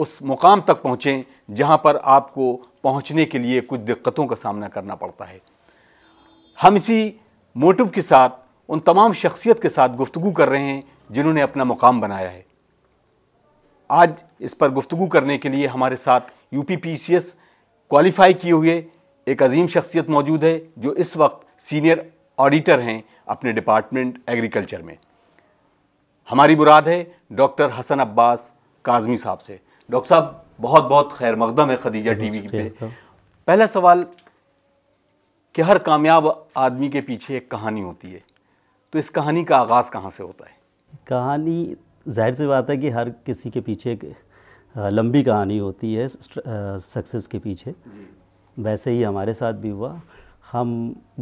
उस मुकाम तक पहुँचें जहाँ पर आपको पहुँचने के लिए कुछ दिक्कतों का सामना करना पड़ता है हम इसी मोटिव के साथ उन तमाम शख्सियत के साथ गुफ्तु कर रहे हैं जिन्होंने अपना मुकाम बनाया है आज इस पर गुफ्तु करने के लिए हमारे साथ U P P C S qualify किए हुए एक अजीम शख्सियत मौजूद है जो इस वक्त सीनियर ऑडिटर हैं अपने डिपार्टमेंट एग्रीकल्चर में हमारी मुराद है डॉक्टर हसन अब्बास काजमी साहब से डॉक्टर साहब बहुत बहुत खैर मकदम है खदीजा टीवी पे पहला सवाल कि हर कामयाब आदमी के पीछे एक कहानी होती है तो इस कहानी का आगाज़ कहाँ से होता है कहानी जाहिर सी बात है कि हर किसी के पीछे एक लंबी कहानी होती है सक्सेस के पीछे वैसे ही हमारे साथ भी हुआ हम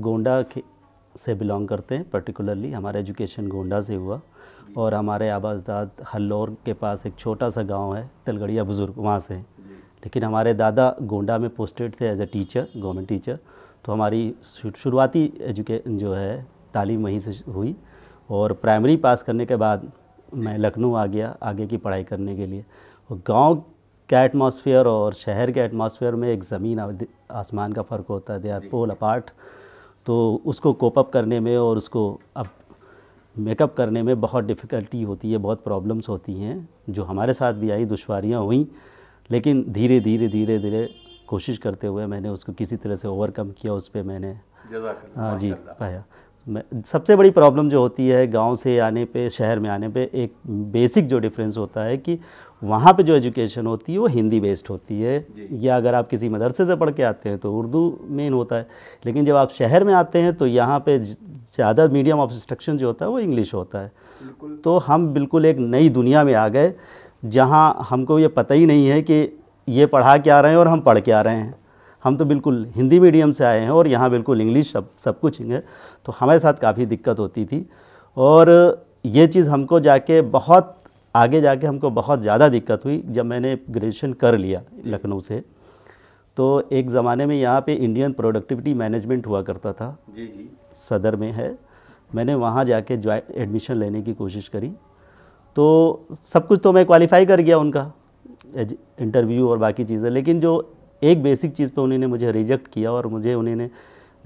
गोंडा के से बिलोंग करते हैं पर्टिकुलरली हमारा एजुकेशन गोंडा से हुआ और हमारे आबाजदाद हल्लोर के पास एक छोटा सा गांव है तलगड़िया बुज़ुर्ग वहाँ से लेकिन हमारे दादा गोंडा में पोस्टेड थे as a teacher government teacher तो हमारी शुरुआती एजुके जो है तालीम वहीं से हुई और प्राइमरी पास करने के बाद मैं लखनऊ आ गया आगे की पढ़ाई करने के लिए और गांव का एटमॉस्फेयर और शहर के एटमॉस्फेयर में एक ज़मीन आसमान का फ़र्क होता है दे आर पोल अपार्ट तो उसको कोप अप करने में और उसको अब मेकअप करने में बहुत डिफ़िकल्टी होती है बहुत प्रॉब्लम्स होती हैं जो हमारे साथ भी आई दुशारियाँ हुई लेकिन धीरे धीरे धीरे धीरे कोशिश करते हुए मैंने उसको किसी तरह से ओवरकम किया उस पर मैंने हाँ जी पाया सबसे बड़ी प्रॉब्लम जो होती है गांव से आने पे शहर में आने पे एक बेसिक जो डिफरेंस होता है कि वहाँ पे जो एजुकेशन होती है वो हिंदी बेस्ड होती है या अगर आप किसी मदरसे से पढ़ के आते हैं तो उर्दू मेन होता है लेकिन जब आप शहर में आते हैं तो यहाँ पे ज़्यादा मीडियम ऑफ इंस्ट्रक्शन जो होता है वो इंग्लिश होता है तो हम बिल्कुल एक नई दुनिया में आ गए जहाँ हमको ये पता ही नहीं है कि ये पढ़ा के आ रहे हैं और हम पढ़ के आ रहे हैं हम तो बिल्कुल हिंदी मीडियम से आए हैं और यहाँ बिल्कुल इंग्लिश सब सब कुछ है तो हमारे साथ काफ़ी दिक्कत होती थी और ये चीज़ हमको जाके बहुत आगे जाके हमको बहुत ज़्यादा दिक्कत हुई जब मैंने ग्रेजुएशन कर लिया लखनऊ से तो एक ज़माने में यहाँ पे इंडियन प्रोडक्टिविटी मैनेजमेंट हुआ करता था जी जी सदर में है मैंने वहाँ जाके ज्वाइन एडमिशन लेने की कोशिश करी तो सब कुछ तो मैं क्वालिफाई कर गया उनका इंटरव्यू और बाकी चीज़ें लेकिन जो एक बेसिक चीज़ पे उन्होंने मुझे रिजेक्ट किया और मुझे उन्होंने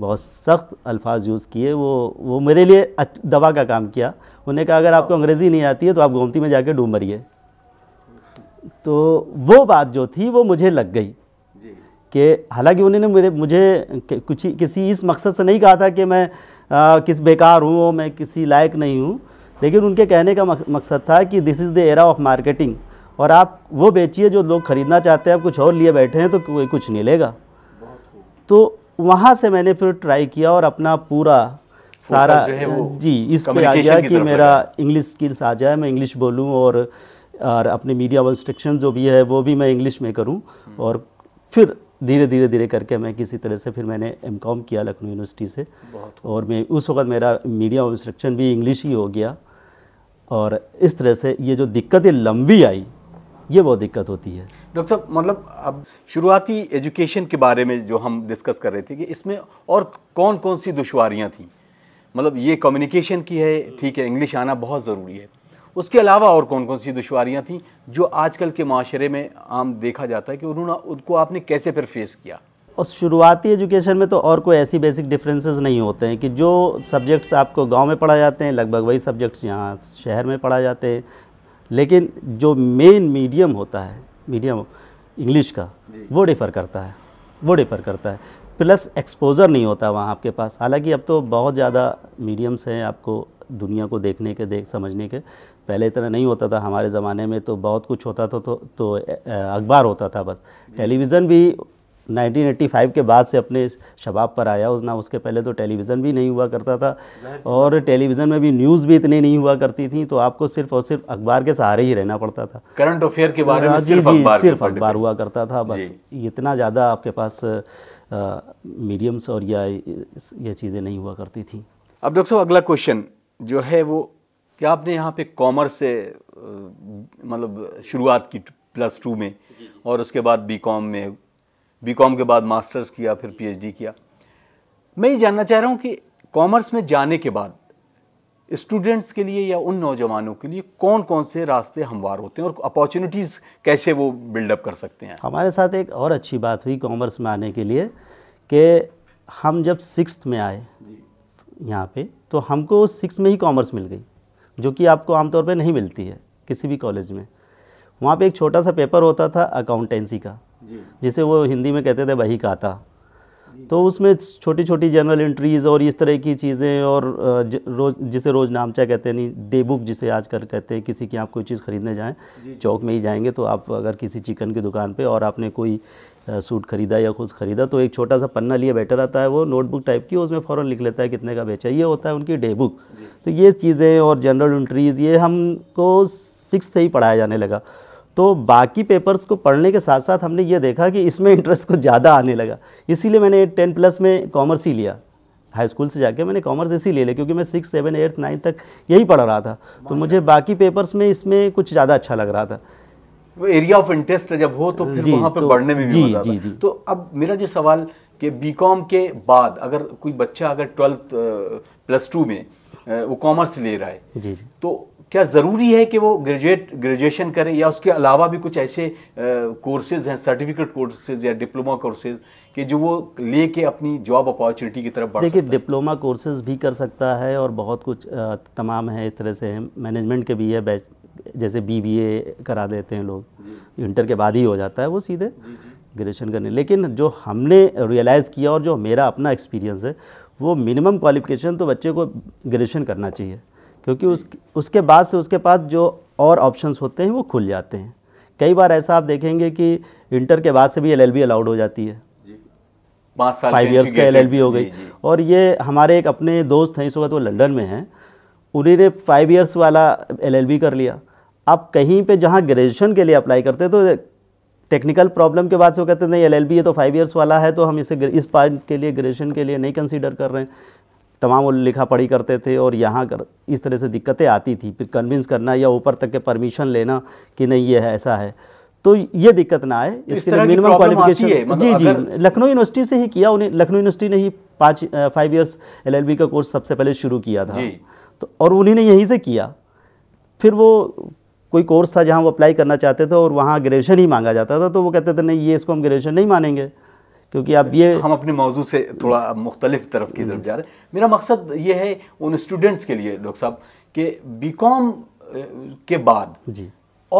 बहुत सख्त अल्फाज यूज़ किए वो वो मेरे लिए दवा का काम किया उन्होंने कहा अगर आपको अंग्रेज़ी नहीं आती है तो आप गोमती में जाके डूब मरिए तो वो बात जो थी वो मुझे लग गई कि हालांकि उन्होंने मेरे मुझे कुछ किसी इस मकसद से नहीं कहा था कि मैं आ, किस बेकार हूँ और मैं किसी लायक नहीं हूँ लेकिन उनके कहने का मकसद था कि this is the era of marketing और आप वो बेचिए जो लोग ख़रीदना चाहते हैं आप कुछ और लिए बैठे हैं तो कोई कुछ नहीं लेगा तो वहाँ से मैंने फिर ट्राई किया और अपना पूरा सारा जी इस पर आ गया कि मेरा इंग्लिश स्किल्स आ जाए मैं इंग्लिश बोलूँ और और अपने मीडिया इंस्ट्रक्शन जो भी है वो भी मैं इंग्लिश में करूँ और फिर धीरे धीरे धीरे करके मैं किसी तरह से फिर मैंने एम किया लखनऊ यूनिवर्सिटी से और मैं उस वक्त मेरा मीडिया ऑफ इंस्ट्रक्शन भी इंग्लिश ही हो गया और इस तरह से ये जो दिक्कतें लंबी आई ये बहुत दिक्कत होती है डॉक्टर साहब मतलब अब शुरुआती एजुकेशन के बारे में जो हम डिस्कस कर रहे थे कि इसमें और कौन कौन सी दुशारियाँ थी मतलब ये कम्युनिकेशन की है ठीक है इंग्लिश आना बहुत ज़रूरी है उसके अलावा और कौन कौन सी दुशारियाँ थी जो आजकल के माशरे में आम देखा जाता है कि उन्होंने उनको आपने कैसे फिर फेस किया और शुरुआती एजुकेशन में तो और कोई ऐसी बेसिक डिफरेंसेस नहीं होते हैं कि जो सब्जेक्ट्स आपको गांव में पढ़ाए जाते हैं लगभग वही सब्जेक्ट्स यहाँ शहर में पढ़ाए जाते हैं लेकिन जो मेन मीडियम होता है मीडियम इंग्लिश का वो डिफ़र करता है वो डिफ़र करता है प्लस एक्सपोज़र नहीं होता वहाँ आपके पास हालांकि अब तो बहुत ज़्यादा मीडियम्स हैं आपको दुनिया को देखने के देख समझने के पहले इतना नहीं होता था हमारे ज़माने में तो बहुत कुछ होता था तो तो अखबार होता था बस टेलीविज़न भी 1985 के बाद से अपने शबाब पर आया उस ना उसके पहले तो टेलीविज़न भी नहीं हुआ करता था और टेलीविज़न में भी न्यूज़ भी इतनी नहीं हुआ करती थी तो आपको सिर्फ और सिर्फ अखबार के सहारे ही रहना पड़ता था करंट अफेयर के बारे में हाँ सिर्फ अखबार सिर्फ अखबार हुआ करता था बस इतना ज़्यादा आपके पास मीडियम्स और या ये चीज़ें नहीं हुआ करती थी अब डॉक्टर साहब अगला क्वेश्चन जो है वो कि आपने यहाँ पे कॉमर्स से मतलब शुरुआत की प्लस टू में और उसके बाद बीकॉम में बीकॉम के बाद मास्टर्स किया फिर पीएचडी किया मैं ये जानना चाह रहा हूँ कि कॉमर्स में जाने के बाद स्टूडेंट्स के लिए या उन नौजवानों के लिए कौन कौन से रास्ते हमवार होते हैं और अपॉर्चुनिटीज़ कैसे वो बिल्डअप कर सकते हैं हमारे साथ एक और अच्छी बात हुई कॉमर्स में आने के लिए कि हम जब सिक्स में आए यहाँ पे तो हमको सिक्स में ही कॉमर्स मिल गई जो कि आपको आमतौर पर नहीं मिलती है किसी भी कॉलेज में वहाँ पे एक छोटा सा पेपर होता था अकाउंटेंसी का जिसे वो हिंदी में कहते थे वही काता तो उसमें छोटी छोटी जर्नल एंट्रीज़ और इस तरह की चीज़ें और रोज जिसे रोज़ नामचा कहते हैं नहीं डे बुक जिसे आजकल कहते हैं किसी की आप कोई चीज़ ख़रीदने जाएं चौक में ही जाएंगे तो आप अगर किसी चिकन की दुकान पे और आपने कोई सूट ख़रीदा या खुद ख़रीदा तो एक छोटा सा पन्ना लिए बैठा रहता है वो नोटबुक टाइप की उसमें फ़ौरन लिख लेता है कितने का बेचा ये होता है उनकी डे बुक तो ये चीज़ें और जनरल इंट्रीज ये हमको सिक्स से ही पढ़ाया जाने लगा तो बाकी पेपर्स को पढ़ने के साथ साथ हमने ये देखा कि इसमें इंटरेस्ट कुछ ज़्यादा आने लगा इसीलिए मैंने टेन प्लस में कॉमर्स ही लिया हाई स्कूल से जाके मैंने कॉमर्स इसी ले लिया क्योंकि मैं सिक्स सेवन एट्थ नाइन्थ तक यही पढ़ रहा था तो मुझे बाकी पेपर्स में इसमें कुछ ज़्यादा अच्छा लग रहा था एरिया ऑफ इंटरेस्ट जब हो तो फिर वहाँ पे तो, बढ़ने में भी मजा आता तो अब मेरा जो सवाल कि बीकॉम के बाद अगर कोई बच्चा अगर ट्वेल्थ प्लस टू में वो कॉमर्स ले रहा है जी, जी. तो क्या ज़रूरी है कि वो ग्रेजुएट ग्रेजुएशन करे या उसके अलावा भी कुछ ऐसे कोर्सेज हैं सर्टिफिकेट कोर्सेज या डिप्लोमा कोर्सेज कि जो वो ले के अपनी जॉब अपॉर्चुनिटी की तरफ देखिए डिप्लोमा कोर्सेज भी कर सकता है और बहुत कुछ तमाम है इस तरह से मैनेजमेंट के भी है जैसे बीबीए करा देते हैं लोग इंटर के बाद ही हो जाता है वो सीधे ग्रेजुएशन करने लेकिन जो हमने रियलाइज़ किया और जो मेरा अपना एक्सपीरियंस है वो मिनिमम क्वालिफिकेशन तो बच्चे को ग्रेजुएशन करना चाहिए क्योंकि उस उसके बाद से उसके पास जो और ऑप्शंस होते हैं वो खुल जाते हैं कई बार ऐसा आप देखेंगे कि इंटर के बाद से भी एलएलबी अलाउड हो जाती है पाँच साल फाइव ईयर्स का एलएलबी हो गई और ये हमारे एक अपने दोस्त हैं इस वक्त वो लंदन में हैं उन्होंने फाइव इयर्स वाला एलएलबी कर लिया आप कहीं पे जहाँ ग्रेजुएशन के लिए अप्लाई करते तो टेक्निकल प्रॉब्लम के बाद से वो कहते नहीं एलएलबी ये तो फाइव ईयर्स वाला है तो हम इसे इस पार्ट के लिए ग्रेजुएशन के लिए नहीं कंसिडर कर रहे हैं तमाम वो लिखा पढ़ी करते थे और यहाँ कर इस तरह से दिक्कतें आती थी फिर कन्विंस करना या ऊपर तक के परमिशन लेना कि नहीं ये है ऐसा है तो ये दिक्कत ना आए इसके लिए मिनिमम क्वालिफिकेशन मतलब जी जी लखनऊ यूनिवर्सिटी से ही किया उन्हें लखनऊ यूनिवर्सिटी ने ही पाँच फाइव इयर्स एलएलबी का कोर्स सबसे पहले शुरू किया था तो और उन्हीं ने यहीं से किया फिर वो कोई कोर्स था जहाँ वो अप्लाई करना चाहते थे और वहाँ ग्रेजुएशन ही मांगा जाता था तो वो कहते थे नहीं ये इसको हम ग्रेजुएशन नहीं मानेंगे क्योंकि आप ये हम अपने मौजू से थोड़ा मुख्तलिफ तरफ की तरफ जा रहे हैं मेरा मकसद ये है उन स्टूडेंट्स के लिए डॉक्टर साहब कि बी कॉम के बाद जी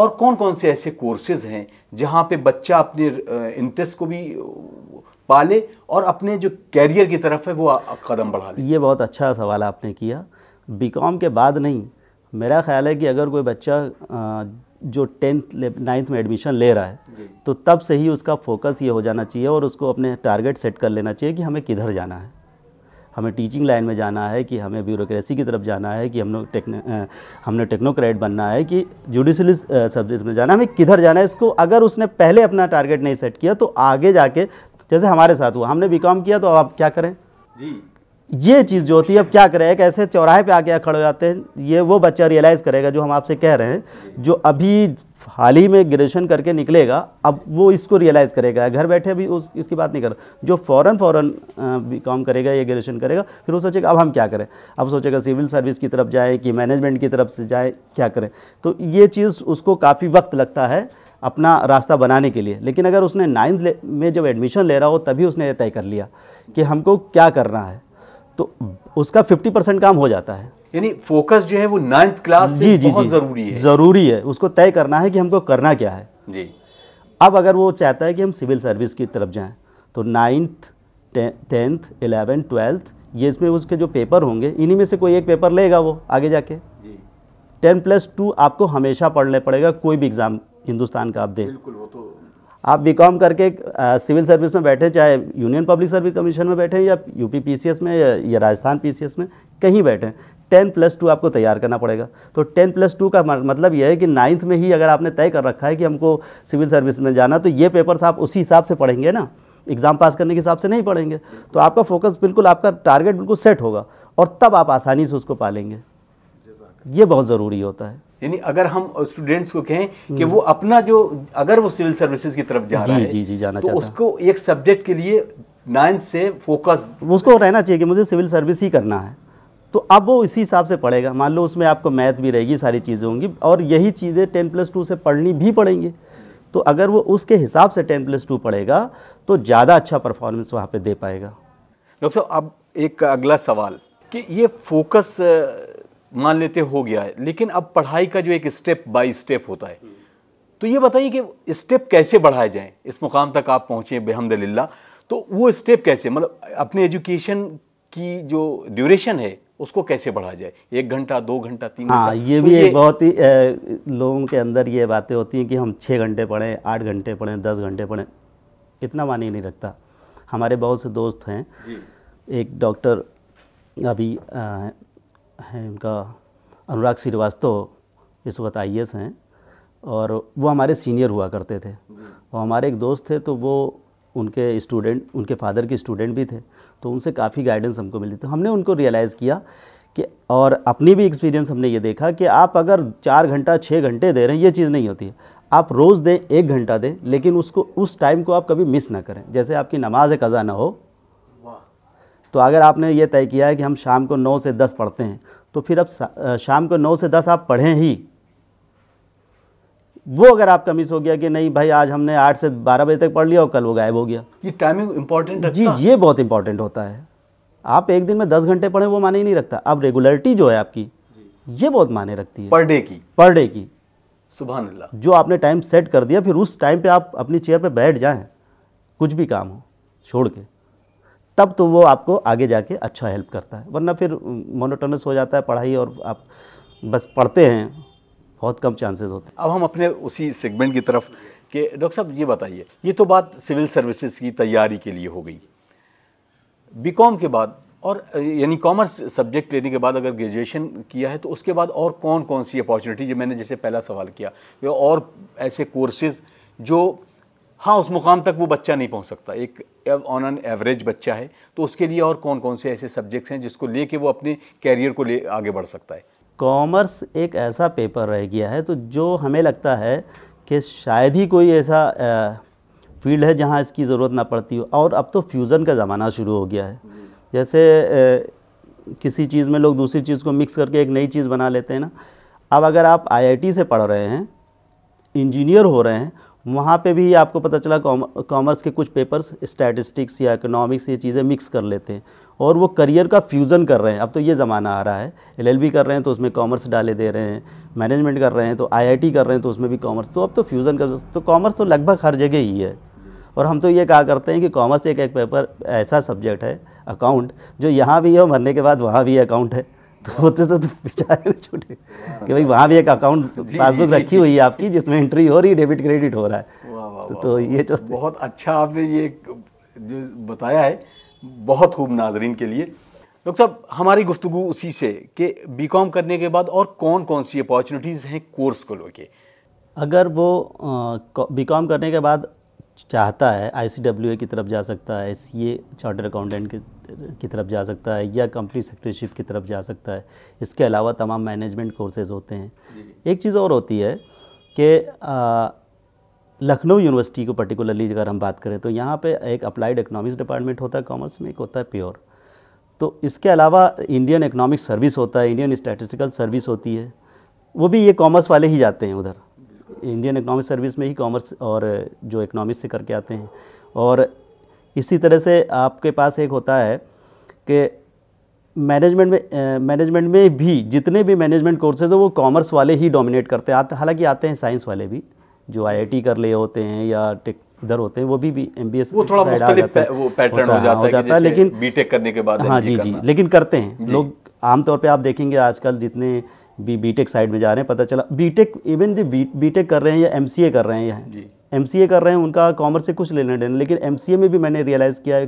और कौन कौन से ऐसे कोर्सेज हैं जहाँ पे बच्चा अपने इंटरेस्ट को भी पाले और अपने जो कैरियर की तरफ है वो कदम बढ़ा ले ये बहुत अच्छा सवाल आपने किया बीकॉम के बाद नहीं मेरा ख्याल है कि अगर कोई बच्चा जो टेंथ नाइन्थ में एडमिशन ले रहा है तो तब से ही उसका फोकस ये हो जाना चाहिए और उसको अपने टारगेट सेट कर लेना चाहिए कि हमें किधर जाना है हमें टीचिंग लाइन में जाना है कि हमें ब्यूरोक्रेसी की तरफ जाना है कि हम टेक्न हमने टेक्नोक्रेट बनना है कि जुडिशली सब्जेक्ट में जाना है हमें किधर जाना है इसको अगर उसने पहले अपना टारगेट नहीं सेट किया तो आगे जाके जैसे हमारे साथ हुआ हमने बीकॉम किया तो अब आप क्या करें जी ये चीज़ जो होती है अब क्या करें एक ऐसे चौराहे पे आके आ खड़े हो जाते हैं ये वो बच्चा रियलाइज़ करेगा जो हम आपसे कह रहे हैं जो अभी हाल ही में ग्रेजुएशन करके निकलेगा अब वो इसको रियलाइज़ करेगा घर बैठे अभी उस इसकी बात नहीं कर रहा जो फ़ौरन फ़ौरन बी कॉम करेगा या ग्रेजुएशन करेगा फिर वो सोचेगा अब हम क्या करें अब सोचेगा सिविल सर्विस की तरफ जाएँ कि मैनेजमेंट की तरफ से जाए क्या करें तो ये चीज़ उसको काफ़ी वक्त लगता है अपना रास्ता बनाने के लिए लेकिन अगर उसने नाइन्थ में जब एडमिशन ले रहा हो तभी उसने तय कर लिया कि हमको क्या करना है तो उसका 50 परसेंट काम हो जाता है यानी फोकस जो है वो नाइन्थ क्लास से जी, जी, बहुत ज़रूरी है ज़रूरी है उसको तय करना है कि हमको करना क्या है जी अब अगर वो चाहता है कि हम सिविल सर्विस की तरफ जाएं तो नाइन्थ टेंथ इलेवेंथ ट्वेल्थ ये इसमें उसके जो पेपर होंगे इन्हीं में से कोई एक पेपर लेगा वो आगे जाके टेन प्लस टू आपको हमेशा पढ़ने पड़ेगा कोई भी एग्ज़ाम हिंदुस्तान का आप दें बिल्कुल वो तो आप बी करके सिविल सर्विस में बैठे चाहे यूनियन पब्लिक सर्विस कमीशन में बैठे या यूपी पीसीएस में या, या राजस्थान पीसीएस में कहीं बैठे टेन प्लस टू आपको तैयार करना पड़ेगा तो टेन प्लस टू का मतलब यह है कि नाइन्थ में ही अगर आपने तय कर रखा है कि हमको सिविल सर्विस में जाना तो ये पेपर्स आप उसी हिसाब से पढ़ेंगे ना एग्ज़ाम पास करने के हिसाब से नहीं पढ़ेंगे तो आपका फोकस बिल्कुल आपका टारगेट बिल्कुल सेट होगा और तब आप आसानी से उसको पालेंगे ये बहुत ज़रूरी होता है यानी अगर हम स्टूडेंट्स को कहें कि वो अपना जो अगर वो सिविल सर्विसेज की तरफ जा जी, रहा है जी जी जाना तो उसको एक सब्जेक्ट के लिए नाइन्थ से फोकस उसको रहना चाहिए कि मुझे सिविल सर्विस ही करना है तो अब वो इसी हिसाब से पढ़ेगा मान लो उसमें आपको मैथ भी रहेगी सारी चीज़ें होंगी और यही चीज़ें टेन प्लस टू से पढ़नी भी पड़ेंगी तो अगर वो उसके हिसाब से टेन प्लस टू पढ़ेगा तो ज़्यादा अच्छा परफॉर्मेंस वहाँ पे दे पाएगा डॉक्टर साहब अब एक अगला सवाल कि ये फोकस मान लेते हो गया है लेकिन अब पढ़ाई का जो एक स्टेप बाय स्टेप होता है तो ये बताइए कि स्टेप कैसे बढ़ाए जाएं इस मुकाम तक आप पहुँचे लाला तो वो स्टेप कैसे मतलब अपने एजुकेशन की जो ड्यूरेशन है उसको कैसे बढ़ाया जाए एक घंटा दो घंटा तीन हाँ ये तो भी ये... एक बहुत ही लोगों के अंदर ये बातें होती हैं कि हम छः घंटे पढ़ें आठ घंटे पढ़ें दस घंटे पढ़ें इतना मानी नहीं रखता हमारे बहुत से दोस्त हैं एक डॉक्टर अभी आ, हैं उनका अनुराग श्रीवास्तव इस वक्त आई हैं और वो हमारे सीनियर हुआ करते थे और हमारे एक दोस्त थे तो वो उनके स्टूडेंट उनके फादर के स्टूडेंट भी थे तो उनसे काफ़ी गाइडेंस हमको मिली थी तो हमने उनको रियलाइज़ किया कि और अपनी भी एक्सपीरियंस हमने ये देखा कि आप अगर चार घंटा छः घंटे दे रहे हैं ये चीज़ नहीं होती है आप रोज़ दें एक घंटा दें लेकिन उसको उस टाइम को आप कभी मिस ना करें जैसे आपकी नमाज कज़ा ना हो तो अगर आपने ये तय किया है कि हम शाम को नौ से दस पढ़ते हैं तो फिर अब शाम को नौ से दस आप पढ़ें ही वो अगर आपका मिस हो गया कि नहीं भाई आज हमने आठ से बारह बजे तक पढ़ लिया और कल वो गायब हो गया ये टाइमिंग इंपॉर्टेंट जी ये बहुत इंपॉर्टेंट होता है आप एक दिन में दस घंटे पढ़ें वो माने ही नहीं रखता अब रेगुलरिटी जो है आपकी ये बहुत माने रखती है पर डे की पर डे की सुबह जो आपने टाइम सेट कर दिया फिर उस टाइम पे आप अपनी चेयर पे बैठ जाएं कुछ भी काम हो छोड़ के तब तो वो आपको आगे जाके अच्छा हेल्प करता है वरना फिर मोनोटोनस हो जाता है पढ़ाई और आप बस पढ़ते हैं बहुत कम चांसेस होते हैं अब हम अपने उसी सेगमेंट की तरफ कि डॉक्टर साहब ये बताइए ये तो बात सिविल सर्विसेज की तैयारी के लिए हो गई बी के बाद और यानी कॉमर्स सब्जेक्ट लेने के बाद अगर ग्रेजुएशन किया है तो उसके बाद और कौन कौन सी अपॉर्चुनिटी जो मैंने जैसे पहला सवाल किया और ऐसे कोर्सेज जो हाँ उस मुकाम तक वो बच्चा नहीं पहुंच सकता एक ऑन एन एवरेज बच्चा है तो उसके लिए और कौन कौन से ऐसे सब्जेक्ट्स हैं जिसको लेके वो अपने कैरियर को ले आगे बढ़ सकता है कॉमर्स एक ऐसा पेपर रह गया है तो जो हमें लगता है कि शायद ही कोई ऐसा फील्ड है जहाँ इसकी ज़रूरत ना पड़ती हो और अब तो फ्यूज़न का ज़माना शुरू हो गया है जैसे किसी चीज़ में लोग दूसरी चीज़ को मिक्स करके एक नई चीज़ बना लेते हैं ना अब अगर आप आईआईटी से पढ़ रहे हैं इंजीनियर हो रहे हैं वहाँ पे भी आपको पता चला कॉमर्स के कुछ पेपर्स स्टैटिस्टिक्स या इकोनॉमिक्स ये चीज़ें मिक्स कर लेते हैं और वो करियर का फ्यूज़न कर रहे हैं अब तो ये ज़माना आ रहा है एलएलबी कर रहे हैं तो उसमें कॉमर्स डाले दे रहे हैं मैनेजमेंट कर रहे हैं तो आईआईटी कर रहे हैं तो उसमें भी कॉमर्स तो अब तो फ्यूज़न कर तो कॉमर्स तो लगभग हर जगह ही है और हम तो ये कहा करते हैं कि कॉमर्स एक एक पेपर ऐसा सब्जेक्ट है अकाउंट जो यहाँ भी है मरने के बाद वहाँ भी अकाउंट है तो होते तो-, तो-, तो बेचारे तो छूटे कि भाई वहाँ भी एक अकाउंट पासबुक रखी हुई है आपकी जिसमें एंट्री हो रही है डेबिट क्रेडिट हो रहा है तो, तो ये तो बहुत अच्छा आपने ये जो बताया है बहुत खूब नाजरीन के लिए डॉक्टर साहब हमारी गुफ्तु उसी से कि बी कॉम करने के बाद और कौन कौन सी अपॉर्चुनिटीज़ हैं कोर्स को के अगर वो बी कॉम करने के बाद चाहता है आई की तरफ जा सकता है सी ए चार्टर अकाउंटेंट के की तरफ जा सकता है या कंपनी सेक्रेटरीशिप की तरफ जा सकता है इसके अलावा तमाम मैनेजमेंट कोर्सेज होते हैं एक चीज़ और होती है कि लखनऊ यूनिवर्सिटी को पर्टिकुलरली अगर हम बात करें तो यहाँ पे एक अप्लाइड इकोनॉमिक्स डिपार्टमेंट होता है कॉमर्स में एक होता है प्योर तो इसके अलावा इंडियन इकोनॉमिक सर्विस होता है इंडियन स्टैटिस्टिकल सर्विस होती है वो भी ये कॉमर्स वाले ही जाते हैं उधर इंडियन इकोनॉमिक सर्विस में ही कॉमर्स और जो इकोनॉमिक्स से करके आते हैं और इसी तरह से आपके पास एक होता है कि मैनेजमेंट में मैनेजमेंट में भी जितने भी मैनेजमेंट कोर्सेज हैं वो कॉमर्स वाले ही डोमिनेट करते हैं आते हालांकि आते हैं साइंस वाले भी जो आईआईटी कर ले होते हैं या टेक इधर होते हैं वो भी भी एम बी एस वो थोड़ा वो पैटर्न हो जाता, हाँ, हो जाता है लेकिन बी टेक करने के बाद हाँ जी जी लेकिन करते हैं लोग आमतौर पर आप देखेंगे आजकल जितने भी टेक साइड में जा रहे हैं पता चला टेक इवन दी टेक कर रहे हैं या ए कर रहे हैं एम कर रहे हैं उनका कॉमर्स से कुछ लेना देना लेकिन एम में भी मैंने रियलाइज़ किया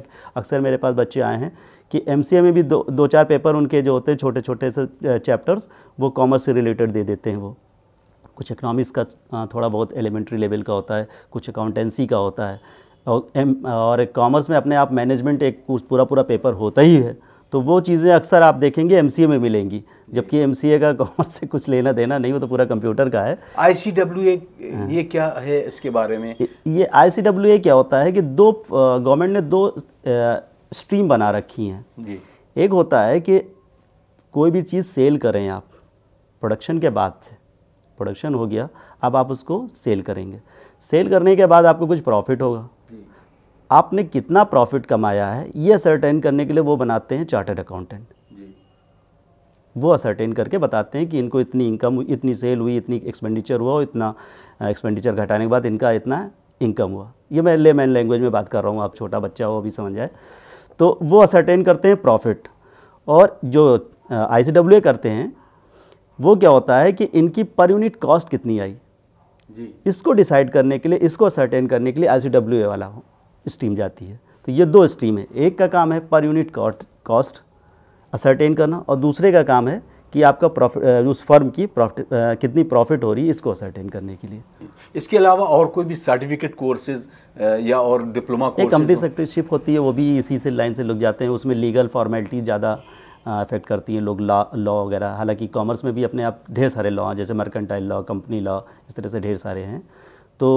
अक्सर मेरे पास बच्चे आए हैं कि एम में भी दो दो चार पेपर उनके जो होते हैं छोटे छोटे से चैप्टर्स वो कॉमर्स से रिलेटेड दे देते हैं वो कुछ इकनॉमिक्स का थोड़ा बहुत एलिमेंट्री लेवल का होता है कुछ अकाउंटेंसी का होता है और एम और कॉमर्स में अपने आप मैनेजमेंट एक पूरा पूरा पेपर होता ही है तो वो चीज़ें अक्सर आप देखेंगे एम में मिलेंगी जबकि एम का कॉमर्स से कुछ लेना देना नहीं वो तो पूरा कंप्यूटर का है आई हाँ। ये क्या है इसके बारे में ये आई क्या होता है कि दो गवर्नमेंट ने दो स्ट्रीम बना रखी हैं जी एक होता है कि कोई भी चीज़ सेल करें आप प्रोडक्शन के बाद से प्रोडक्शन हो गया अब आप उसको सेल करेंगे सेल करने के बाद आपको कुछ प्रॉफिट होगा आपने कितना प्रॉफिट कमाया है ये असरटेन करने के लिए वो बनाते हैं चार्टर्ड अकाउंटेंट वो असरटेन करके बताते हैं कि इनको इतनी इनकम इतनी सेल हुई इतनी एक्सपेंडिचर हुआ और इतना एक्सपेंडिचर घटाने के बाद इनका इतना इनकम हुआ ये मैं ले मैन लैंग्वेज में बात कर रहा हूँ आप छोटा बच्चा हो अभी समझ जाए तो वो असरटेन करते हैं प्रॉफिट और जो आई करते हैं वो क्या होता है कि इनकी पर यूनिट कॉस्ट कितनी आई जी इसको डिसाइड करने के लिए इसको असरटेन करने के लिए आई वाला हो स्ट्रीम जाती है तो ये दो स्ट्रीम है एक का काम है पर यूनिट कॉस्ट असरटेन करना और दूसरे का काम है कि आपका प्रॉफिट उस फर्म की प्रॉफिट कितनी प्रॉफिट हो रही है इसको असरटेन करने के लिए इसके अलावा और कोई भी सर्टिफिकेट कोर्सेज या और डिप्लोमा कोर्सेज कंपनी सेक्रेटरीशिप होती है वो भी इसी से लाइन से लोग जाते हैं उसमें लीगल फॉर्मेलिटी ज़्यादा अफेक्ट करती हैं लोग लॉ लॉ वगैरह हालांकि कॉमर्स में भी अपने आप ढेर सारे लॉ जैसे मर्केंटाइल लॉ कंपनी लॉ इस तरह से ढेर सारे हैं तो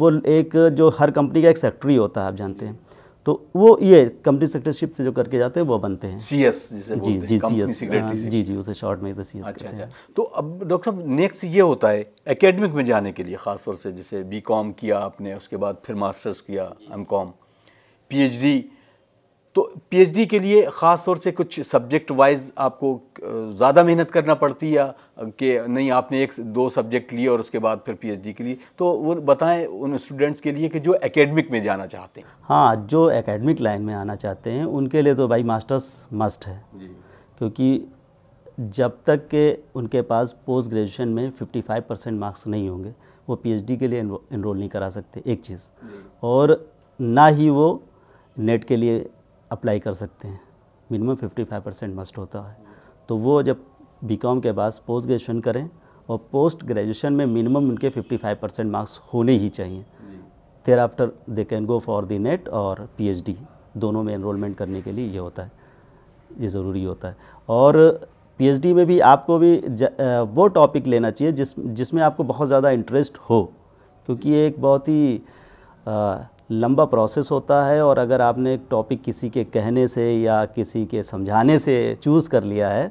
वो एक जो हर कंपनी का एक सेक्रेटरी होता है आप जानते हैं तो वो ये कंपनी सेक्रेटरशिप से जो करके जाते हैं वो बनते हैं सी एस जी जी हाँ, सी एस जी जी उसे शॉर्ट में सी तो एस अच्छा, अच्छा। तो अब डॉक्टर साहब नेक्स्ट ये होता है एकेडमिक में जाने के लिए ख़ासतौर से जैसे बी कॉम किया आपने उसके बाद फिर मास्टर्स किया M com P H D तो पीएचडी के लिए ख़ास तौर से कुछ सब्जेक्ट वाइज आपको ज़्यादा मेहनत करना पड़ती या कि नहीं आपने एक दो सब्जेक्ट लिए और उसके बाद फिर पीएचडी के लिए तो वो बताएं उन स्टूडेंट्स के लिए कि जो एकेडमिक में जाना चाहते हैं हाँ जो एकेडमिक लाइन में आना चाहते हैं उनके लिए तो भाई मास्टर्स मस्ट है क्योंकि जब तक के उनके पास पोस्ट ग्रेजुएशन में 55 परसेंट मार्क्स नहीं होंगे वो पीएचडी के लिए इनरोल नहीं करा सकते एक चीज़ और ना ही वो नेट के लिए अप्लाई कर सकते हैं मिनिमम 55 परसेंट मस्ट होता है तो वो जब बीकॉम के बाद पोस्ट ग्रेजुएशन करें और पोस्ट ग्रेजुएशन में मिनिमम उनके 55 परसेंट मार्क्स होने ही चाहिए thereafter they can go for the NET और पीएचडी दोनों में एनरोलमेंट करने के लिए ये होता है ये ज़रूरी होता है और पीएचडी में भी आपको भी वो टॉपिक लेना चाहिए जिस जिसमें आपको बहुत ज़्यादा इंटरेस्ट हो क्योंकि ये एक बहुत ही लंबा प्रोसेस होता है और अगर आपने एक टॉपिक किसी के कहने से या किसी के समझाने से चूज़ कर लिया है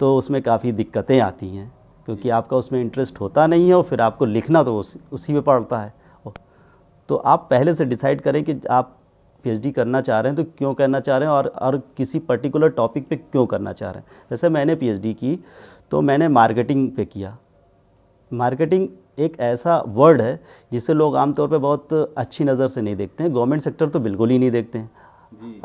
तो उसमें काफ़ी दिक्कतें आती हैं क्योंकि आपका उसमें इंटरेस्ट होता नहीं है और फिर आपको लिखना तो उस, उसी में पड़ता है तो आप पहले से डिसाइड करें कि आप पीएचडी करना चाह रहे हैं तो क्यों करना चाह रहे हैं और और किसी पर्टिकुलर टॉपिक पे क्यों करना चाह रहे हैं जैसे मैंने पीएचडी की तो मैंने मार्केटिंग पे किया मार्केटिंग एक ऐसा वर्ड है जिसे लोग आमतौर पर बहुत अच्छी नज़र से नहीं देखते हैं गवर्नमेंट सेक्टर तो बिल्कुल ही नहीं देखते हैं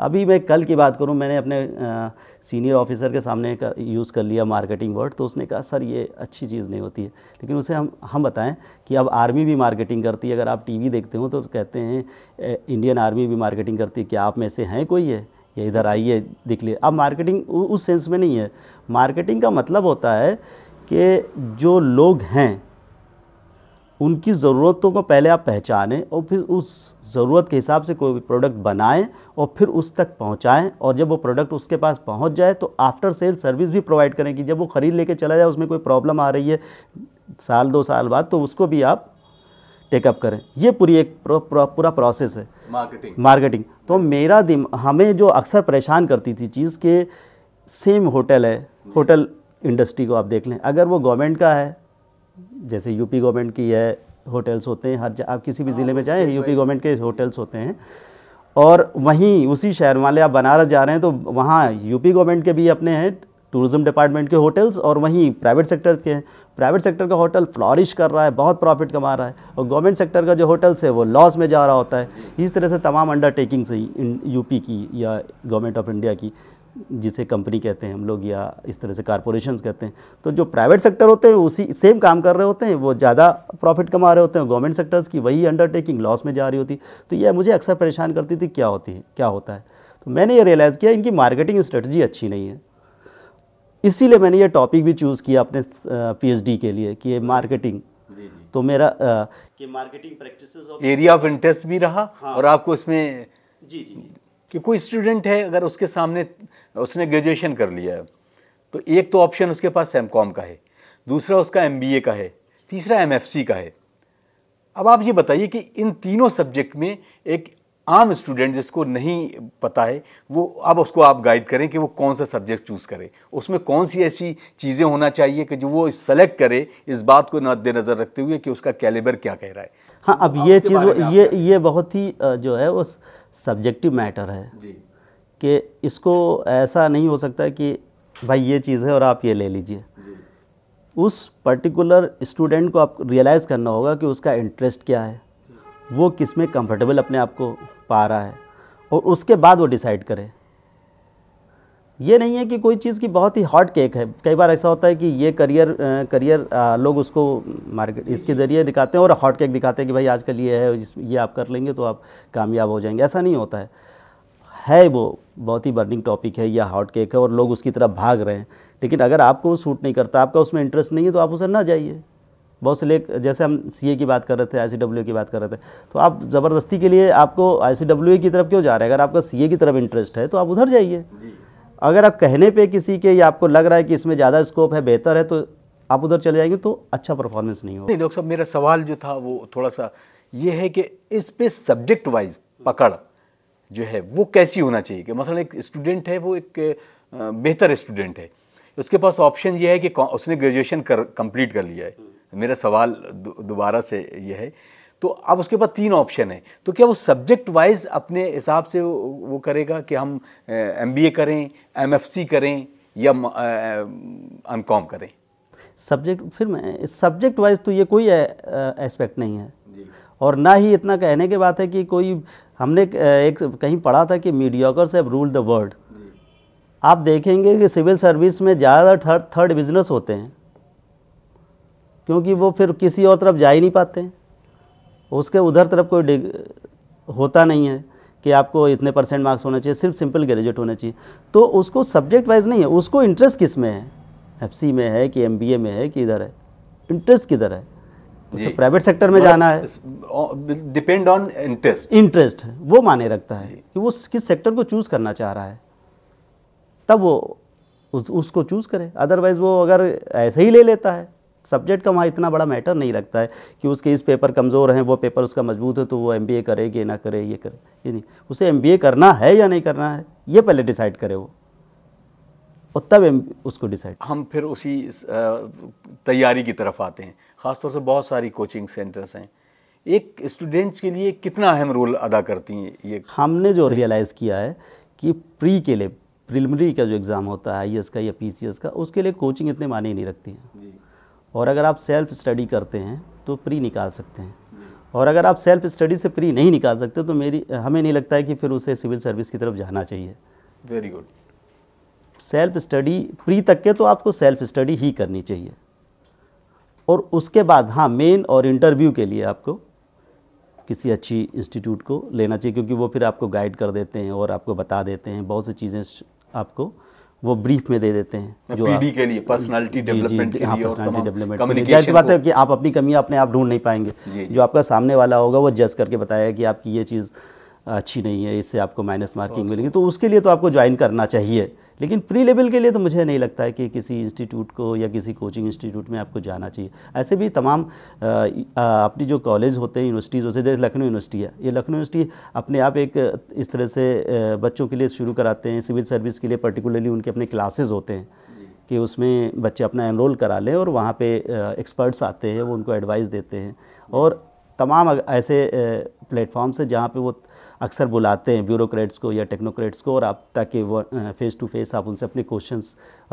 अभी मैं कल की बात करूं मैंने अपने आ, सीनियर ऑफिसर के सामने का यूज़ कर लिया मार्केटिंग वर्ड तो उसने कहा सर ये अच्छी चीज़ नहीं होती है लेकिन उसे हम हम बताएं कि अब आर्मी भी मार्केटिंग करती है अगर आप टीवी देखते हो तो कहते हैं इंडियन आर्मी भी मार्केटिंग करती है क्या आप में से हैं कोई है या इधर आइए दिख लिए अब मार्केटिंग उस सेंस में नहीं है मार्केटिंग का मतलब होता है कि जो लोग हैं उनकी ज़रूरतों को पहले आप पहचानें और फिर उस ज़रूरत के हिसाब से कोई भी प्रोडक्ट बनाएं और फिर उस तक पहुंचाएं और जब वो प्रोडक्ट उसके पास पहुंच जाए तो आफ्टर सेल सर्विस भी प्रोवाइड करें कि जब वो ख़रीद लेके चला जाए उसमें कोई प्रॉब्लम आ रही है साल दो साल बाद तो उसको भी आप टेकअप करें ये पूरी एक पूरा प्रोसेस है मार्केटिंग मार्केटिंग तो मेरा दिम हमें जो अक्सर परेशान करती थी चीज़ के सेम होटल है होटल इंडस्ट्री को आप देख लें अगर वो गवर्नमेंट का है जैसे यूपी गवर्नमेंट की है होटल्स होते हैं हर आप किसी भी हाँ, ज़िले में जाएँ यूपी गवर्नमेंट के होटल्स होते हैं और वहीं उसी शहर वाले आप बनारस जा रहे हैं तो वहाँ यूपी गवर्नमेंट के भी अपने हैं टूरिज़म डिपार्टमेंट के होटल्स और वहीं प्राइवेट सेक्टर के हैं प्राइवेट सेक्टर का होटल फ्लॉरिश कर रहा है बहुत प्रॉफिट कमा रहा है और गवर्नमेंट सेक्टर का जो होटल्स है वो लॉस में जा रहा होता है इस तरह से तमाम अंडरटेकिंग्स हैं यूपी की या गवर्नमेंट ऑफ इंडिया की जिसे कंपनी कहते हैं हम लोग या इस तरह से कारपोरेशन कहते हैं तो जो प्राइवेट सेक्टर होते हैं उसी सेम काम कर रहे होते हैं वो ज़्यादा प्रॉफिट कमा रहे होते हैं गवर्नमेंट सेक्टर्स की वही अंडरटेकिंग लॉस में जा रही होती तो यह मुझे अक्सर परेशान करती थी क्या होती है क्या होता है तो मैंने ये रियलाइज़ किया इनकी मार्केटिंग स्ट्रेटजी अच्छी नहीं है इसीलिए मैंने ये टॉपिक भी चूज़ किया अपने पी के लिए कि ये मार्केटिंग तो मेरा कि marketing practice area of interest भी रहा हाँ। और आपको इसमें जी जी, जी। कि कोई स्टूडेंट है अगर उसके सामने उसने ग्रेजुएशन कर लिया है तो एक तो ऑप्शन उसके पास एम कॉम का है दूसरा उसका एम बी ए का है तीसरा एम एफ सी का है अब आप ये बताइए कि इन तीनों सब्जेक्ट में एक आम स्टूडेंट जिसको नहीं पता है वो अब उसको आप गाइड करें कि वो कौन सा सब्जेक्ट चूज़ करे उसमें कौन सी ऐसी चीज़ें होना चाहिए कि जो वो सेलेक्ट करे इस बात को मद्देनज़र रखते हुए कि उसका कैलेबर क्या कह रहा है हाँ अब तो ये चीज़ ये ये बहुत ही जो है वो सब्जेक्टिव मैटर है कि इसको ऐसा नहीं हो सकता कि भाई ये चीज़ है और आप ये ले लीजिए उस पर्टिकुलर स्टूडेंट को आप रियलाइज़ करना होगा कि उसका इंटरेस्ट क्या है वो किस में कंफर्टेबल अपने आप को पा रहा है और उसके बाद वो डिसाइड करे ये नहीं है कि कोई चीज़ की बहुत ही हॉट केक है कई बार ऐसा होता है कि ये करियर करियर लोग उसको मार्केट इसके ज़रिए दिखाते हैं और हॉट केक दिखाते हैं कि भाई आजकल ये है ये आप कर लेंगे तो आप कामयाब हो जाएंगे ऐसा नहीं होता है है वो बहुत ही बर्निंग टॉपिक है या हॉट केक है और लोग उसकी तरफ भाग रहे हैं लेकिन अगर आपको सूट नहीं करता आपका उसमें इंटरेस्ट नहीं है तो आप उसे ना जाइए बहुत से लेख जैसे हम सी की बात कर रहे थे आई की बात कर रहे थे तो आप ज़बरदस्ती के लिए आपको आई की तरफ क्यों जा रहे हैं अगर आपका सी की तरफ इंटरेस्ट है तो आप उधर जाइए अगर आप कहने पे किसी के या आपको लग रहा है कि इसमें ज़्यादा स्कोप है बेहतर है तो आप उधर चले जाएंगे तो अच्छा परफॉर्मेंस नहीं होगा नहीं डॉक्टर साहब मेरा सवाल जो था वो थोड़ा सा ये है कि इस पे सब्जेक्ट वाइज पकड़ जो है वो कैसी होना चाहिए कि मतलब एक स्टूडेंट है वो एक बेहतर स्टूडेंट है उसके पास ऑप्शन ये है कि उसने ग्रेजुएशन कर कंप्लीट कर लिया है मेरा सवाल दोबारा से यह है तो अब उसके पास तीन ऑप्शन है तो क्या वो सब्जेक्ट वाइज अपने हिसाब से वो, करेगा कि हम एम करें एम करें या एम कॉम करें सब्जेक्ट फिर मैं सब्जेक्ट वाइज तो ये कोई एस्पेक्ट नहीं है और ना ही इतना कहने की बात है कि कोई हमने एक कहीं पढ़ा था कि मीडियोकर से रूल द वर्ल्ड आप देखेंगे कि सिविल सर्विस में ज़्यादा थर्ड थर्ड बिजनेस होते हैं क्योंकि वो फिर किसी और तरफ जा ही नहीं पाते उसके उधर तरफ कोई होता नहीं है कि आपको इतने परसेंट मार्क्स होने चाहिए सिर्फ सिंपल ग्रेजुएट होना चाहिए तो उसको सब्जेक्ट वाइज नहीं है उसको इंटरेस्ट किस में है एफ में है कि एम में है कि इधर है इंटरेस्ट किधर है उसे प्राइवेट सेक्टर में मतलब जाना है डिपेंड ऑन इंटरेस्ट इंटरेस्ट वो माने रखता है कि वो किस सेक्टर को चूज़ करना चाह रहा है तब वो उस, उसको चूज़ करे अदरवाइज़ वो अगर ऐसे ही ले लेता है सब्जेक्ट का वहाँ इतना बड़ा मैटर नहीं लगता है कि उसके इस पेपर कमज़ोर हैं वो पेपर उसका मजबूत है तो वो एम करे ना करे ये करे ये नहीं उसे एम करना है या नहीं करना है ये पहले डिसाइड करे वो और तब उसको डिसाइड हम फिर उसी तैयारी की तरफ आते हैं ख़ासतौर से बहुत सारी कोचिंग सेंटर्स हैं एक स्टूडेंट्स के लिए कितना अहम रोल अदा करती हैं ये हमने जो रियलाइज़ किया है कि प्री के लिए प्रिलिमिनरी का जो एग्ज़ाम होता है आई e का या पी का उसके लिए कोचिंग इतने ही नहीं रखती हैं और अगर आप सेल्फ स्टडी करते हैं तो प्री निकाल सकते हैं और अगर आप सेल्फ स्टडी से प्री नहीं निकाल सकते तो मेरी हमें नहीं लगता है कि फिर उसे सिविल सर्विस की तरफ जाना चाहिए very good self study pre तक के तो आपको सेल्फ स्टडी ही करनी चाहिए और उसके बाद हाँ मेन और इंटरव्यू के लिए आपको किसी अच्छी इंस्टीट्यूट को लेना चाहिए क्योंकि वो फिर आपको गाइड कर देते हैं और आपको बता देते हैं बहुत सी चीज़ें आपको वो ब्रीफ में दे देते हैं जो पीडी के लिए पर्सनालिटी हाँ, डेवलपमेंट के लिए डेवलपमेंट कम्युनिकेशन बात है कि आप अपनी कमियां अपने आप ढूंढ नहीं पाएंगे जो आपका सामने वाला होगा वो जज करके बताएगा कि आपकी ये चीज़ अच्छी नहीं है इससे आपको माइनस मार्किंग मिलेगी तो उसके लिए तो आपको ज्वाइन करना चाहिए लेकिन प्री लेवल के लिए तो मुझे नहीं लगता है कि किसी इंस्टीट्यूट को या किसी कोचिंग इंस्टीट्यूट में आपको जाना चाहिए ऐसे भी तमाम अपनी जो कॉलेज होते हैं यूनिवर्सिटीज़ होते जैसे लखनऊ यूनिवर्सिटी है ये लखनऊ यूनिवर्सिटी अपने आप एक इस तरह से बच्चों के लिए शुरू कराते हैं सिविल सर्विस के लिए पर्टिकुलरली उनके अपने क्लासेज होते हैं कि उसमें बच्चे अपना एनरोल करा लें और वहाँ पे एक्सपर्ट्स आते हैं वो उनको एडवाइस देते हैं और तमाम ऐसे प्लेटफॉर्म्स हैं जहाँ पे वो अक्सर बुलाते हैं ब्यूरोक्रेट्स को या टेक्नोक्रेट्स को और आप ताकि वो फेस टू फेस आप उनसे अपने क्वेश्चन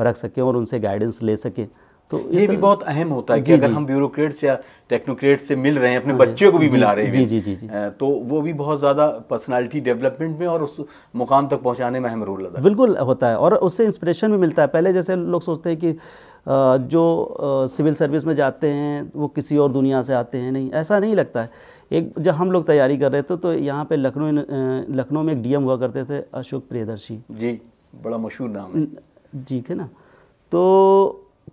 रख सकें और उनसे गाइडेंस ले सकें तो ये भी बहुत अहम होता है कि अगर हम ब्यूरोक्रेट्स या टेक्नोक्रेट्स से मिल रहे हैं अपने हाँ, बच्चों को भी मिला रहे हैं जी जी जी, जी तो वो भी बहुत ज़्यादा पर्सनालिटी डेवलपमेंट में और उस मुकाम तक पहुंचाने में अहम रोल अदा बिल्कुल होता है और उससे इंस्पिरेशन भी मिलता है पहले जैसे लोग सोचते हैं कि जो सिविल सर्विस में जाते हैं वो किसी और दुनिया से आते हैं नहीं ऐसा नहीं लगता है एक जब हम लोग तैयारी कर रहे थे तो यहाँ पे लखनऊ लखनऊ में एक डीएम हुआ करते थे अशोक प्रियदर्शी जी बड़ा मशहूर नाम है जी है ना तो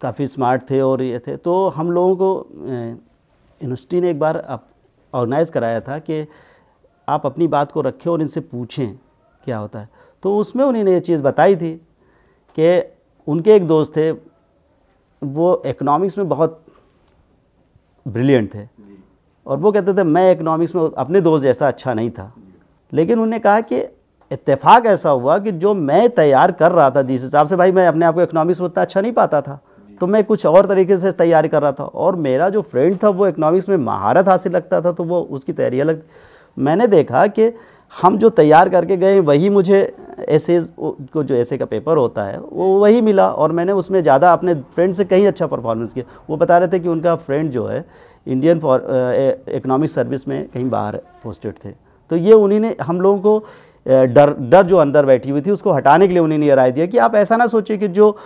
काफ़ी स्मार्ट थे और ये थे तो हम लोगों को यूनिवर्सिटी ने एक बार ऑर्गेनाइज़ कराया था कि आप अपनी बात को रखें और इनसे पूछें क्या होता है तो उसमें उन्होंने ये चीज़ बताई थी कि उनके एक दोस्त थे वो इकोनॉमिक्स में बहुत ब्रिलियंट थे और वो कहते थे मैं इकनॉमिक्स में अपने दोस्त जैसा अच्छा नहीं था लेकिन उन्होंने कहा कि इतफाक़ ऐसा हुआ कि जो मैं तैयार कर रहा था जिस हिसाब से भाई मैं अपने आप को इकनॉमिक्स में उतना अच्छा नहीं पाता था तो मैं कुछ और तरीके से तैयारी कर रहा था और मेरा जो फ्रेंड था वो इकनॉमिक्स में महारत हासिल लगता था तो वो उसकी तैयारी अलग मैंने देखा कि हम जो तैयार करके गए वही मुझे ऐसे को जो ऐसे का पेपर होता है वो वही मिला और मैंने उसमें ज़्यादा अपने फ्रेंड से कहीं अच्छा परफॉर्मेंस किया वो बता रहे थे कि उनका फ्रेंड जो है इंडियन फॉर इकोनॉमिक सर्विस में कहीं बाहर पोस्टेड थे तो ये उन्हीं ने हम लोगों को uh, डर डर जो अंदर बैठी हुई थी उसको हटाने के लिए उन्हीं ने राय दिया कि आप ऐसा ना सोचिए कि जो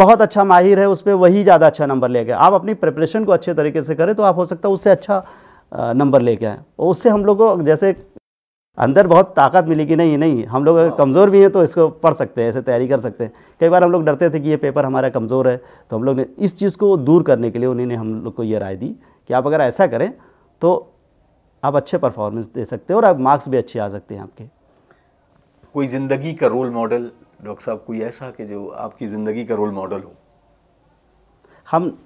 बहुत अच्छा माहिर है उस पर वही ज़्यादा अच्छा नंबर ले गया आप अपनी प्रिपरेशन को अच्छे तरीके से करें तो आप हो सकता है उससे अच्छा नंबर uh, लेके आए और उससे हम लोग को जैसे अंदर बहुत ताकत मिली कि नहीं नहीं हम लोग अगर हाँ। कमज़ोर भी हैं तो इसको पढ़ सकते हैं ऐसे तैयारी कर सकते हैं कई बार हम लोग डरते थे कि ये पेपर हमारा कमज़ोर है तो हम लोग ने इस चीज़ को दूर करने के लिए उन्हीं ने हम लोग को ये राय दी कि आप अगर ऐसा करें तो आप अच्छे परफॉर्मेंस दे सकते हो और आप मार्क्स भी अच्छे आ सकते हैं आपके कोई ज़िंदगी का रोल मॉडल डॉक्टर साहब कोई ऐसा कि जो आपकी ज़िंदगी का रोल मॉडल हो हम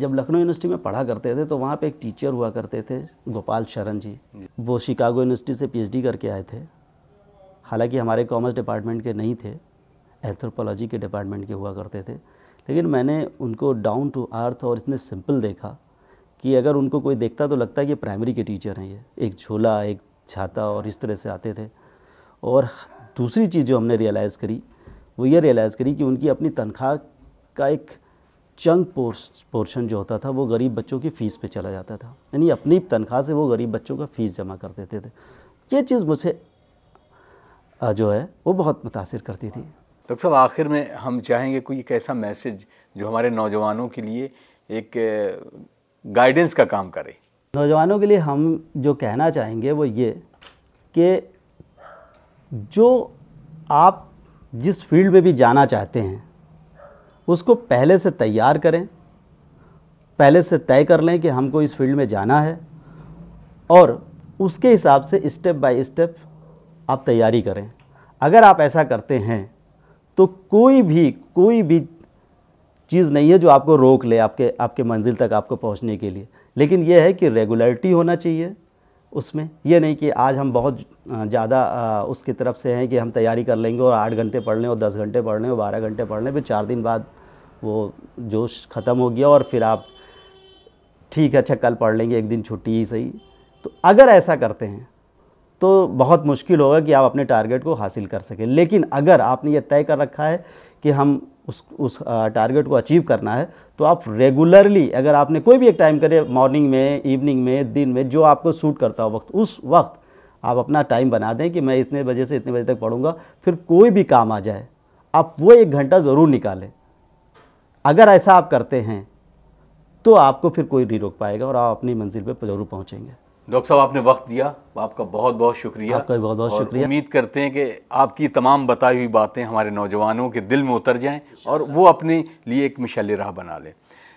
जब लखनऊ यूनिवर्सिटी में पढ़ा करते थे तो वहाँ पे एक टीचर हुआ करते थे गोपाल शरण जी वो शिकागो यूनिवर्सिटी से पीएचडी करके आए थे हालांकि हमारे कॉमर्स डिपार्टमेंट के नहीं थे एंथ्रोपोलॉजी के डिपार्टमेंट के हुआ करते थे लेकिन मैंने उनको डाउन टू अर्थ और इतने सिंपल देखा कि अगर उनको कोई देखता तो लगता है कि प्राइमरी के टीचर हैं ये एक झोला एक छाता और इस तरह से आते थे और दूसरी चीज़ जो हमने रियलाइज़ करी वो ये रियलाइज़ करी कि उनकी अपनी तनख्वाह का एक चंग पोर्शन जो होता था वो गरीब बच्चों की फ़ीस पे चला जाता था यानी अपनी तनख्वाह से वो गरीब बच्चों का फ़ीस जमा कर देते थे ये चीज़ मुझे जो है वो बहुत मुतासर करती थी डॉक्टर साहब आखिर में हम चाहेंगे कोई एक ऐसा मैसेज जो हमारे नौजवानों के लिए एक गाइडेंस का काम करें नौजवानों के लिए हम जो कहना चाहेंगे वो ये कि जो आप जिस फील्ड में भी जाना चाहते हैं उसको पहले से तैयार करें पहले से तय कर लें कि हमको इस फील्ड में जाना है और उसके हिसाब से स्टेप बाय स्टेप आप तैयारी करें अगर आप ऐसा करते हैं तो कोई भी कोई भी चीज़ नहीं है जो आपको रोक ले आपके आपके मंजिल तक आपको पहुंचने के लिए लेकिन यह है कि रेगुलरिटी होना चाहिए उसमें यह नहीं कि आज हम बहुत ज़्यादा उसकी तरफ से हैं कि हम तैयारी कर लेंगे और आठ घंटे पढ़ लें और दस घंटे पढ़ लें और बारह घंटे पढ़ लें फिर चार दिन बाद वो जोश ख़त्म हो गया और फिर आप ठीक है अच्छा कल पढ़ लेंगे एक दिन छुट्टी ही सही तो अगर ऐसा करते हैं तो बहुत मुश्किल होगा कि आप अपने टारगेट को हासिल कर सकें लेकिन अगर आपने ये तय कर रखा है कि हम उस उस टारगेट को अचीव करना है तो आप रेगुलरली अगर आपने कोई भी एक टाइम करे मॉर्निंग में इवनिंग में दिन में जो आपको सूट करता हो वक्त उस वक्त आप अपना टाइम बना दें कि मैं इतने बजे से इतने बजे तक पढ़ूंगा फिर कोई भी काम आ जाए आप वो एक घंटा ज़रूर निकालें अगर ऐसा आप करते हैं तो आपको फिर कोई नहीं रोक पाएगा और आप अपनी मंजिल पर जरूर पहुँचेंगे डॉक्टर साहब आपने वक्त दिया आपका बहुत बहुत शुक्रिया आपका बहुत बहुत शुक्रिया उम्मीद करते हैं कि आपकी तमाम बताई हुई बातें हमारे नौजवानों के दिल में उतर जाएं और वो अपने लिए एक मिशल राह बना लें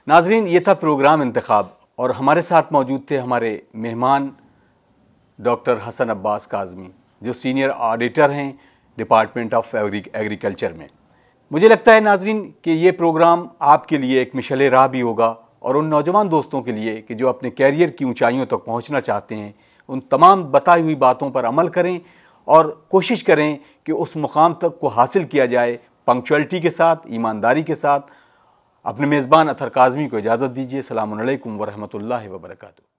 नाजरीन ये था प्रोग्राम इंतखब और हमारे साथ मौजूद थे हमारे मेहमान डॉक्टर हसन अब्बास काजमी जो सीनियर ऑडिटर हैं डिपार्टमेंट ऑफ एग्रीकल्चर में मुझे लगता है नाजरीन कि ये प्रोग्राम आपके लिए एक मिशल राह भी होगा और उन नौजवान दोस्तों के लिए कि जो अपने कैरियर की ऊंचाइयों तक तो पहुंचना चाहते हैं उन तमाम बताई हुई बातों पर अमल करें और कोशिश करें कि उस मुकाम तक को हासिल किया जाए पंक्चुअलिटी के साथ ईमानदारी के साथ अपने मेज़बान अथर काजमी को इजाज़त दीजिए सलामकम वरहमल वर्का